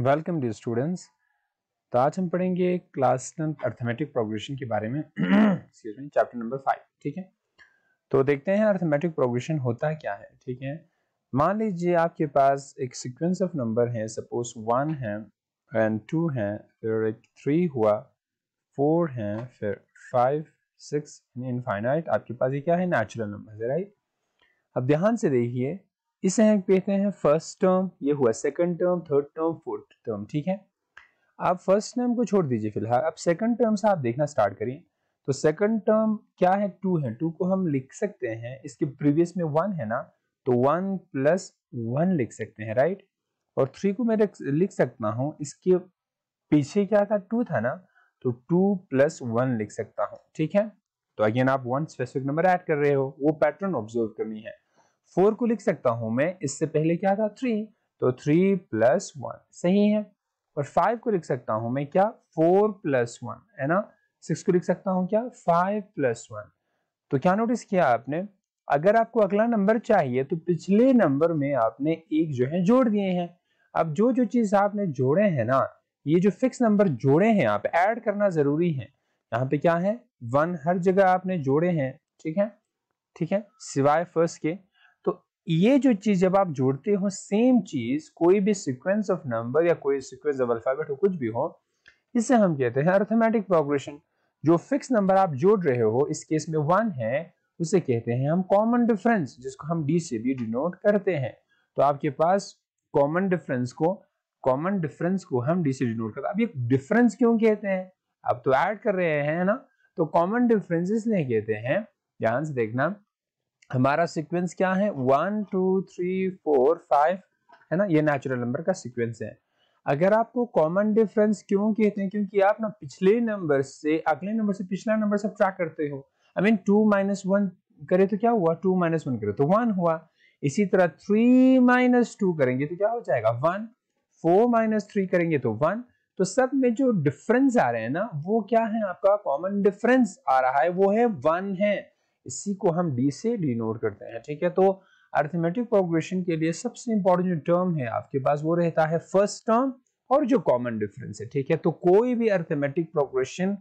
welcome D students तो आज हम पढ़ेंगे क्लास टेंथ अर्थमेटिक प्रोग्रेशन के बारे में चैप्टर नंबर फाइव ठीक है तो देखते हैं अर्थमेटिक प्रोग्रेशन होता है क्या है ठीक है मान लीजिए आपके पास एक सीक्वेंस ऑफ नंबर है सपोज वन है एंड टू है फिर एक थ्री हुआ फोर है फिर फाइव सिक्स इनफाइनाइट आपके पास ये क्या है नेचुरल नंबर है राइट अब ध्यान से देखिए इसे हम कहते हैं फर्स्ट टर्म ये हुआ second term third term fourth term ठीक है आप फर्स्ट टर्म को छोड़ दीजिए फिलहाल अब सेकंड टर्म से आप देखना स्टार्ट करिए तो सेकंड टर्म क्या है टू है टू को हम लिख सकते हैं इसके प्रीवियस में वन है ना तो वन प्लस वन लिख सकते हैं राइट और थ्री को मैं लिख सकता हूँ इसके पीछे क्या था टू था ना तो टू प्लस वन लिख सकता हूँ ठीक है तो अगेन आप वन स्पेसिफिक नंबर ऐड कर रहे हो वो पैटर्न ऑब्जर्व करनी है फोर को लिख सकता हूं मैं इससे पहले क्या था थ्री तो थ्री प्लस वन सही है और फाइव को लिख सकता हूं मैं क्या फोर प्लस वन है ना सिक्स को लिख सकता हूं क्या फाइव प्लस वन तो क्या नोटिस किया आपने अगर आपको अगला नंबर चाहिए तो पिछले नंबर में आपने एक जो है जोड़ दिए हैं अब जो जो चीज आपने जोड़े हैं ना ये जो फिक्स नंबर जोड़े हैं आप ऐड करना जरूरी है यहाँ पे क्या है वन हर जगह आपने जोड़े हैं ठीक है ठीक है सिवाय फर्स्ट के ये जो चीज जब आप जोड़ते हो सेम चीज कोई भी सिक्वेंस ऑफ नंबर या कोई सिक्वेंस ऑफ अल्फाबेट हो कुछ भी हो इसे हम कहते हैं अर्थमेटिक प्रोग्रेशन जो फिक्स नंबर आप जोड़ रहे हो इस केस में वन है उसे कहते हैं हम कॉमन डिफरेंस जिसको हम डी से भी डिनोट करते हैं तो आपके पास कॉमन डिफरेंस को कॉमन डिफरेंस को हम डी से डिनोट करते हैं अब ये डिफरेंस क्यों कहते हैं आप तो ऐड कर रहे हैं ना तो कॉमन डिफरेंस इसलिए कहते हैं ध्यान से देखना हमारा सीक्वेंस क्या है one two three four five है ना ये नेचुरल नंबर का सीक्वेंस है अगर आपको कॉमन डिफरेंस क्यों कहते हैं क्योंकि आप ना पिछले नंबर से अगले नंबर से पिछला नंबर सब ट्रैक करते हो I mean two minus one करे तो क्या हुआ टू माइनस वन करे तो वन हुआ इसी तरह थ्री माइनस टू करेंगे तो क्या हो जाएगा वन फोर माइनस थ्री करेंगे तो वन तो सब में जो डिफरेंस आ रहे हैं ना वो क्या है आपका कॉमन डिफरेंस आ रहा है वो है वन है इसी को हम डी से डिनोट करते हैं ठीक है तो अर्थमेटिक प्रोग्रेशन के लिए सबसे इंपॉर्टेंट जो टर्म है आपके पास वो रहता है फर्स्ट टर्म और जो कॉमन डिफरेंस है ठीक है तो कोई भी अर्थमेटिक प्रोग्रेशन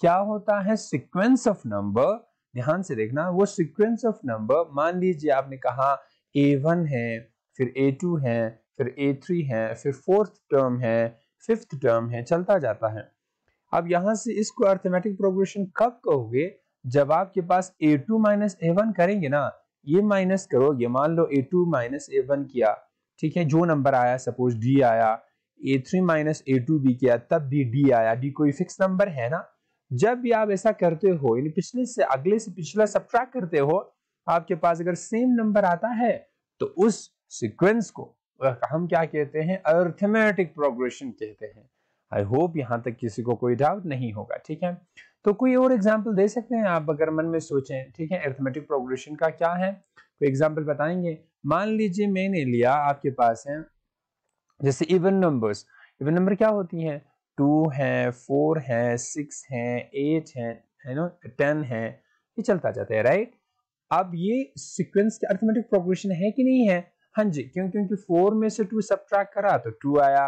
क्या होता है सिक्वेंस ऑफ नंबर ध्यान से देखना वो सिक्वेंस ऑफ नंबर मान लीजिए आपने कहा वन है फिर टू है फिर थ्री है फिर फोर्थ टर्म है फिफ्थ टर्म है चलता जाता है अब यहां से इसको अर्थमेटिक प्रोग्रेशन कब कहोगे जब आपके पास A two minus A one करेंगे ना ये माइनस करो ये मान लो A two minus A one किया ठीक है जो नंबर आया सपोज डी आया A three minus A two भी किया तब भी डी आया डी कोई फिक्स नंबर है ना जब भी आप ऐसा करते हो यानी पिछले से अगले से पिछला ट्रैक करते हो आपके पास अगर सेम नंबर आता है तो उस सिक्वेंस को हम क्या कहते हैं अर्थमेटिक प्रोग्रेशन कहते हैं आई होप यहाँ तक किसी को कोई डाउट नहीं होगा ठीक है तो कोई और एग्जाम्पल दे सकते हैं आप अगर मन में सोचें ठीक है एर्थमेटिक प्रोग्रेशन का क्या है कोई एग्जाम्पल बताएंगे मान लीजिए मैंने लिया आपके पास है जैसे इवन नंबर्स इवन नंबर क्या होती है टू है फोर है सिक्स है एट है है ना टेन है ये चलता जाता है राइट अब ये सिक्वेंस के अर्थमेटिक प्रोग्रेशन है कि नहीं है हाँ जी क्यों क्योंकि फोर में से टू सब करा तो टू आया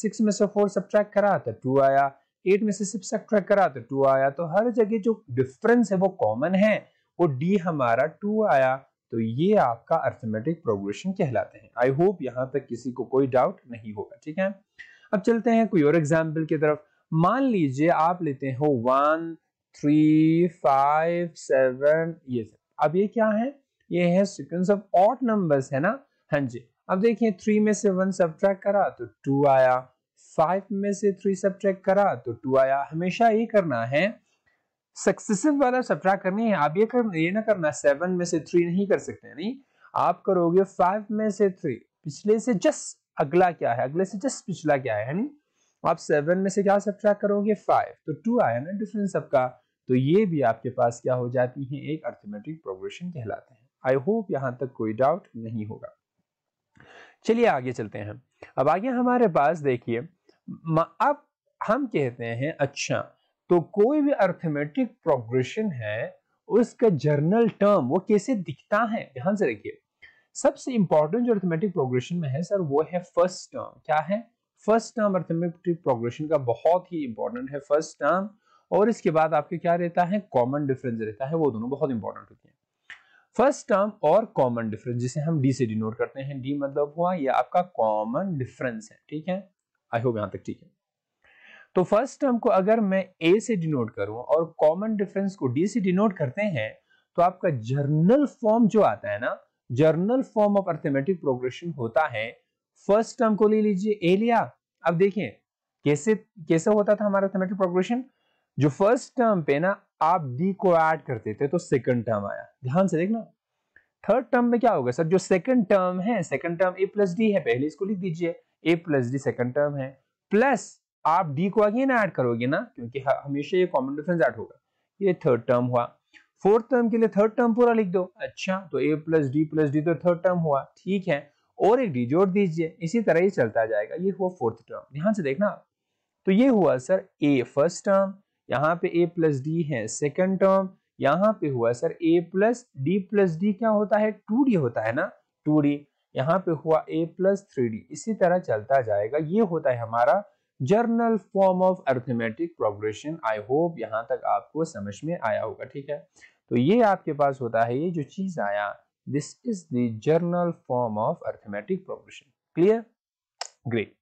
सिक्स में से फोर सब करा तो टू आया एट में से सिर्फ सब्ट्रैक्ट करा तो टू आया तो हर जगह जो डिफरेंस है वो कॉमन है वो डी हमारा टू आया तो ये आपका अर्थमेटिक प्रोग्रेशन कहलाते हैं आई होप यहाँ तक किसी को कोई डाउट नहीं होगा ठीक है अब चलते हैं कोई और एग्जाम्पल की तरफ मान लीजिए आप लेते हो वन थ्री फाइव सेवन ये अब ये क्या है ये है सिक्वेंस ऑफ ऑट नंबर्स है ना हाँ जी अब देखिए थ्री में से वन सब्ट्रैक्ट करा तो टू आया फाइव में से थ्री सब्ट्रैक्ट करा तो टू आया हमेशा ये करना है सक्सेसिव वाला सब्ट्रा करनी है आप ये कर ये ना करना सेवन में से थ्री नहीं कर सकते नहीं आप करोगे फाइव में से थ्री पिछले से जस्ट अगला क्या है अगले से जस्ट पिछला क्या है नहीं आप सेवन में से क्या सब्ट्रैक्ट करोगे फाइव तो टू आया ना डिफरेंस आपका तो ये भी आपके पास क्या हो जाती है एक अर्थमेटिक प्रोग्रेशन कहलाते हैं आई होप यहाँ तक कोई डाउट नहीं होगा चलिए आगे चलते हैं अब आगे हमारे पास देखिए अब हम कहते हैं अच्छा तो कोई भी अर्थमेटिक प्रोग्रेशन है उसका जर्नल टर्म वो कैसे दिखता है ध्यान से रखिए सबसे इंपॉर्टेंट जो अर्थमेटिक प्रोग्रेशन में है सर वो है फर्स्ट टर्म क्या है फर्स्ट टर्म अर्थमेटिक प्रोग्रेशन का बहुत ही इंपॉर्टेंट है फर्स्ट टर्म और इसके बाद आपके क्या रहता है कॉमन डिफरेंस रहता है वो दोनों बहुत इंपॉर्टेंट होती है फर्स्ट टर्म और कॉमन डिफरेंस जिसे हम डी से डिनोट करते हैं डी मतलब हुआ ये आपका कॉमन डिफरेंस है ठीक है आई होप यहां तक ठीक है तो फर्स्ट टर्म को अगर मैं ए से डिनोट करूं और कॉमन डिफरेंस को डी से डिनोट करते हैं तो आपका जर्नल फॉर्म जो आता है ना general form of arithmetic progression होता है फर्स्ट टर्म को ले लीजिए ए लिया अब देखिए कैसे कैसे होता था हमारा अर्थमेटिक प्रोग्रेशन जो फर्स्ट टर्म पे ना आप डी को ऐड करते थे तो सेकंड टर्म आया ध्यान से देखना थर्ड टर्म में क्या होगा सर जो सेकंड टर्म है second term A plus D है पहले इसको लिख दीजिए A plus D second term है प्लस आप डी को अगेन ऐड करोगे ना क्योंकि हमेशा ये कॉमन डिफरेंस ऐड होगा ये थर्ड टर्म हुआ फोर्थ टर्म के लिए थर्ड टर्म पूरा लिख दो अच्छा तो a plus d plus d तो थर्ड टर्म हुआ ठीक है और एक डी जोड़ दीजिए इसी तरह ही चलता जाएगा ये हुआ फोर्थ टर्म ध्यान से देखना तो ये हुआ सर ए फर्स्ट टर्म यहाँ पे ए प्लस डी है सेकेंड टर्म यहाँ पे हुआ sir a plus d plus d क्या होता है टू डी होता है ना टू डी यहाँ पे हुआ ए प्लस थ्री डी इसी तरह चलता जाएगा ये होता है हमारा general form of arithmetic progression I hope यहाँ तक आपको समझ में आया होगा ठीक है तो ये आपके पास होता है ये जो चीज आया this is the general form of arithmetic progression clear great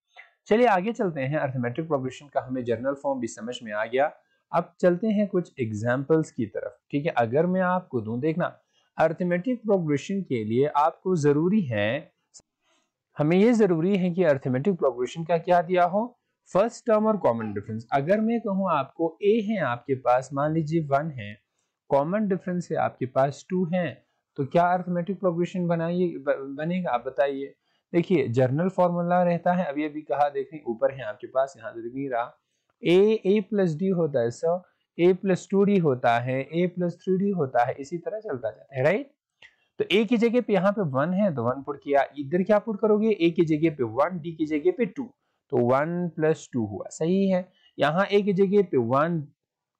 चलिए आगे चलते हैं अर्थमेटिक प्रोग्रेशन का हमें जर्नल फॉर्म भी समझ में आ गया अब चलते हैं कुछ एग्जाम्पल्स की तरफ ठीक है अगर मैं आपको दू देखना अर्थमेटिक प्रोग्रेशन के लिए आपको ज़रूरी है हमें ये ज़रूरी है कि अर्थमेटिक प्रोग्रेशन का क्या दिया हो फर्स्ट टर्म और कॉमन डिफरेंस अगर मैं कहूँ आपको ए है आपके पास मान लीजिए वन है कॉमन डिफरेंस है आपके पास टू है तो क्या अर्थमेटिक प्रोग्रेशन बनाइए बनेगा आप बताइए देखिए जर्नल फॉर्मूला रहता है अभी अभी कहा देखें ऊपर है आपके पास यहाँ से नहीं रहा ए ए प्लस डी होता है sir a plus two d होता है ए प्लस थ्री डी होता है इसी तरह चलता जाता है राइट तो ए की जगह पे यहाँ पे वन है तो वन पुट किया इधर क्या पुट करोगे ए की जगह पे वन डी की जगह पे टू तो वन प्लस टू हुआ सही है यहाँ ए की जगह पे वन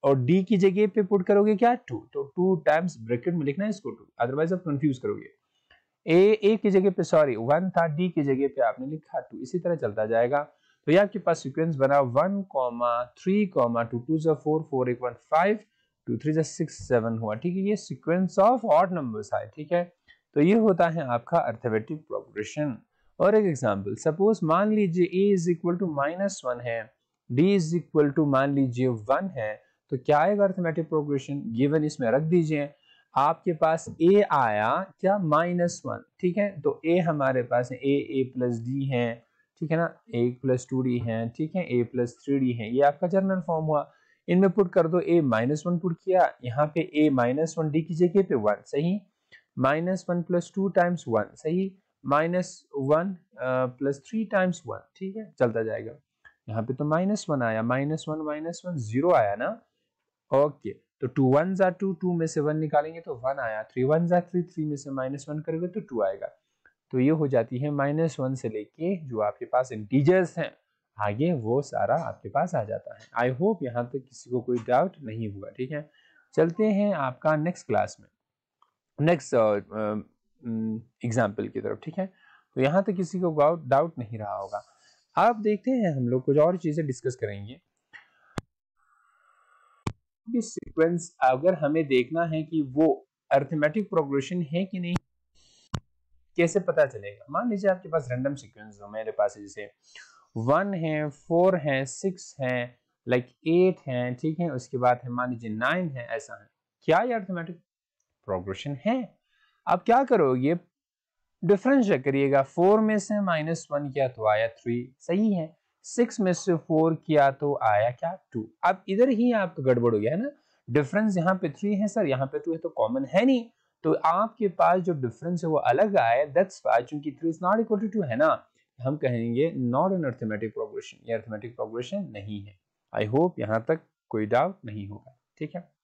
और डी की जगह पे पुट करोगे क्या टू तो टू टाइम्स ब्रैकेट में लिखना है इसको टू अदरवाइज आप कंफ्यूज करोगे ए ए की जगह पे सॉरी वन था डी की जगह पे आपने लिखा टू इसी तरह चलता जाएगा तो ये आपके पास सीक्वेंस बना one comma three comma two two जो फोर फोर एक वन फाइव टू थ्री जो सिक्स सेवन हुआ ठीक है ये सीक्वेंस ऑफ ऑड नंबर्स आए ठीक है तो ये होता है आपका अर्थमेटिक प्रोग्रेशन और एक एग्जाम्पल सपोज मान लीजिए a is equal to minus one है डी इज इक्वल टू मान लीजिए वन है तो क्या आएगा अर्थमेटिक प्रोग्रेशन गिवन इसमें रख दीजिए आपके पास ए आया क्या माइनस वन ठीक है तो ए हमारे पास है ए ए प्लस डी है ठीक है ना ए प्लस टू डी है ठीक है ए प्लस थ्री डी है ये आपका जर्नल फॉर्म हुआ इनमें पुट कर दो ए माइनस वन पुट किया यहाँ पे ए माइनस वन डी की जगह पे वन सही minus one plus two times one सही minus one plus three times one ठीक है चलता जाएगा यहाँ पे तो माइनस वन आया minus one minus one zero आया ना ओके तो टू वन जा टू टू में से वन निकालेंगे तो वन आया थ्री वन जा थ्री थ्री में से माइनस वन करोगे तो टू आएगा तो ये हो जाती है माइनस वन से लेके जो आपके पास इंटीजर्स हैं आगे वो सारा आपके पास आ जाता है आई होप यहाँ तक किसी को कोई डाउट नहीं हुआ ठीक है चलते हैं आपका नेक्स्ट क्लास में नेक्स्ट एग्जाम्पल uh, um, की तरफ ठीक है तो यहाँ तक किसी को डाउट नहीं रहा होगा आप देखते हैं हम लोग कुछ और चीज़ें डिस्कस करेंगे सीक्वेंस अगर हमें देखना है कि वो अर्थमेटिक प्रोग्रेशन है कि नहीं कैसे पता चलेगा मान लीजिए आपके पास रैंडम सीक्वेंस हो मेरे पास जैसे वन है फोर है सिक्स है लाइक एट है ठीक है उसके बाद है मान लीजिए नाइन है ऐसा है क्या ये अर्थमेटिक प्रोग्रेशन है आप क्या करोगे डिफरेंस चेक करिएगा फोर में से माइनस वन किया तो आया थ्री सही है सिक्स में से फोर किया तो आया क्या टू अब इधर ही आपका गड़बड़ हो गया है ना डिफरेंस यहाँ पे थ्री है सर यहाँ पे टू है तो कॉमन है नहीं तो आपके पास जो डिफरेंस है वो अलग आया दैट्स वाई चूंकि three is not equal to two है ना हम कहेंगे नॉट एन अर्थमेटिक प्रोग्रेशन ये अर्थमेटिक प्रोग्रेशन नहीं है आई होप यहाँ तक कोई डाउट नहीं होगा ठीक है